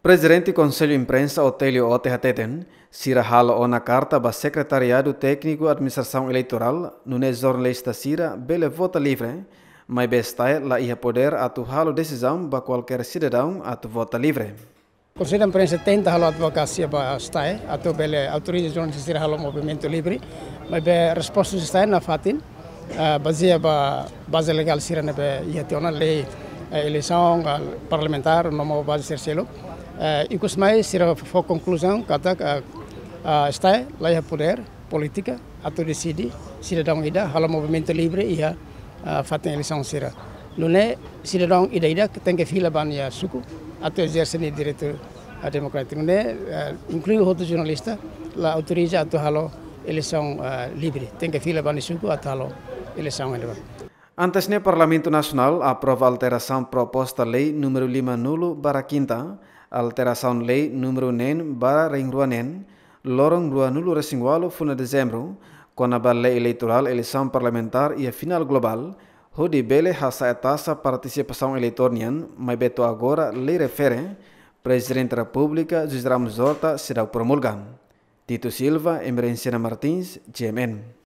Presidente do Conselho Imprensa Otélio Otehateten, sira Hala ona carta ba Secretariado Técnico Administração Eleitoral, Nunes da sira bele vota livre, mas bestae la ia poder atu halo decisão ba qualquer cidadão atu vota livre. O Conselho de Imprensa tenta halo advocacia ba a atu bele autoriza jornalista Cira halo movimento livre, mas be resposta na fatin, eh, baseada na ba base legal sira ne be ia lei eh, eleição parlamentar, não base ser selo. Eh, Ik was mij conclusão, voor conclusie kata lei a poder politika atau decidi sira dong ida halam movimento livre ia eh, fatin eleição sira. Lune sira dong ida ida que fila ban ia suku atau exercen direito democrático. Lune eh, inclui outro jornalista lá autoriza atau halo eleição livre. que fila ban suco, atau halo eleição eleva. Antes, o Parlamento Nacional aprova a alteração proposta Lei número Nulo para quinta, alterasaun lei numero nen bara ring rua nen lorong rua nulu resingwalu funa dezembro kona bal lei elektoral elisam parlamentar ia final global ho di bele hasa etasa partisipasaun elektornian mai beto agora lei refere Presidente da República, José Ramos Horta, será promulgado. Tito Silva, Emerenciana Martins, GMN.